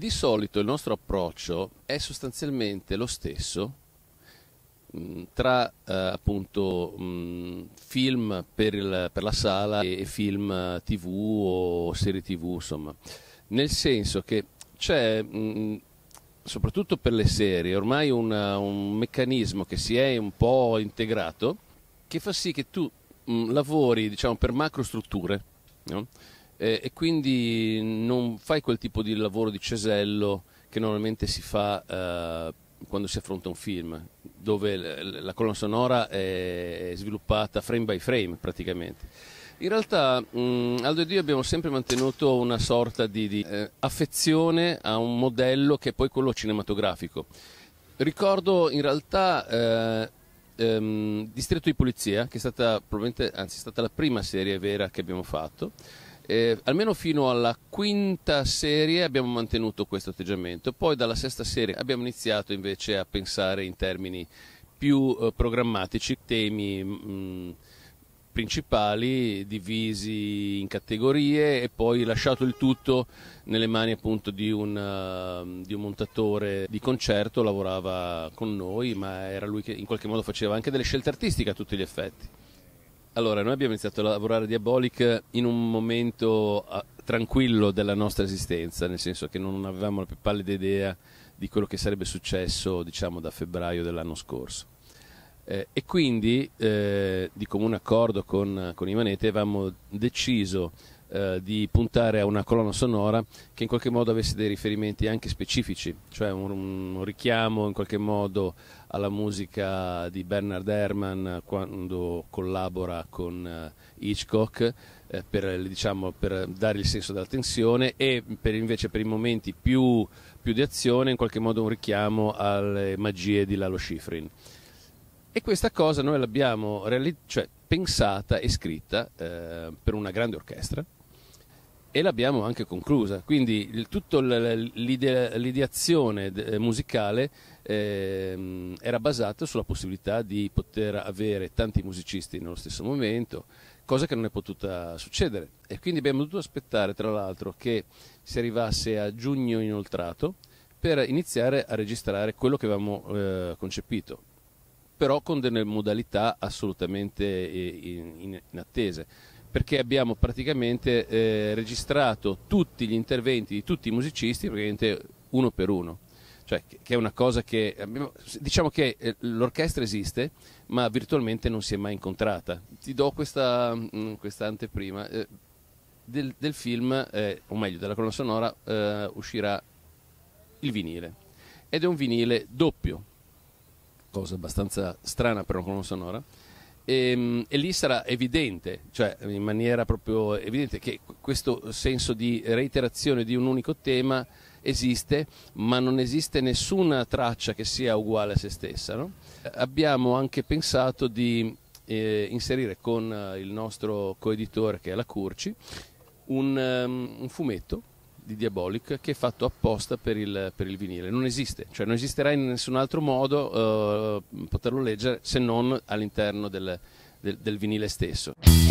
Di solito il nostro approccio è sostanzialmente lo stesso mh, mm, tra eh, appunto mh, mm, film per, il, per, la sala e, film eh, tv o serie tv insomma nel senso che c'è mh, mm, soprattutto per le serie ormai una, un meccanismo che si è un po' integrato che fa sì che tu lavori diciamo per macrostrutture no? eh, e quindi non fai quel tipo di lavoro di cesello che normalmente si fa eh, quando si affronta un film, dove la colonna sonora è sviluppata frame by frame praticamente. In realtà mh, mm, Aldo e Dio abbiamo sempre mantenuto una sorta di, di eh, affezione a un modello che è poi quello cinematografico. Ricordo in realtà eh, ehm, Distretto di Polizia, che è stata, probabilmente, anzi, è stata la prima serie vera che abbiamo fatto eh, almeno fino alla quinta serie abbiamo mantenuto questo atteggiamento, poi dalla sesta serie abbiamo iniziato invece a pensare in termini più eh, programmatici, temi mh, mm, principali divisi in categorie e poi lasciato il tutto nelle mani appunto di un, eh, di un montatore di concerto, lavorava con noi, ma era lui che in qualche modo faceva anche delle scelte artistiche a tutti gli effetti. Allora, noi abbiamo iniziato a lavorare Diabolic in un momento ah, tranquillo della nostra esistenza, nel senso che non avevamo la più pallida idea di quello che sarebbe successo, diciamo, da febbraio dell'anno scorso. Eh, e quindi, eh, di comune accordo con, con Ivanete, avevamo deciso eh, di puntare a una colonna sonora che in qualche modo avesse dei riferimenti anche specifici, cioè un, un richiamo in qualche modo alla musica di Bernard Herrmann quando collabora con eh, Hitchcock eh, per, diciamo, per, dare il senso della tensione e per, invece per i momenti più, più di azione in qualche modo un richiamo alle magie di Lalo Schifrin. E questa cosa noi l'abbiamo cioè, pensata e scritta eh, per una grande orchestra e l'abbiamo anche conclusa. Quindi il, tutta l'ideazione eh, musicale eh, era basata sulla possibilità di poter avere tanti musicisti nello stesso momento, cosa che non è potuta succedere. E quindi abbiamo dovuto aspettare, tra l'altro, che si arrivasse a giugno inoltrato per iniziare a registrare quello che avevamo eh, concepito però con delle modalità assolutamente eh, inattese, perché abbiamo praticamente eh, registrato tutti gli interventi di tutti i musicisti, praticamente uno per uno. Cioè, che è una cosa che abbiamo, diciamo che eh, l'orchestra esiste, ma virtualmente non si è mai incontrata. Ti do questa, mm, questa anteprima. Eh, del, del, film, eh, o meglio, della colonna sonora, eh, uscirà il vinile. Ed è un vinile doppio, cosa abbastanza strana per una colonna sonora. E, ehm, e, lì sarà evidente, cioè in maniera proprio evidente, che questo senso di reiterazione di un unico tema esiste, ma non esiste nessuna traccia che sia uguale a se stessa. No? Abbiamo anche pensato di eh, inserire con eh, il nostro coeditore, che è la Curci, un, um, un fumetto di Diabolic che è fatto apposta per il, per il vinile, non esiste, cioè non esisterà in nessun altro modo eh, poterlo leggere se non all'interno del, del, del vinile stesso.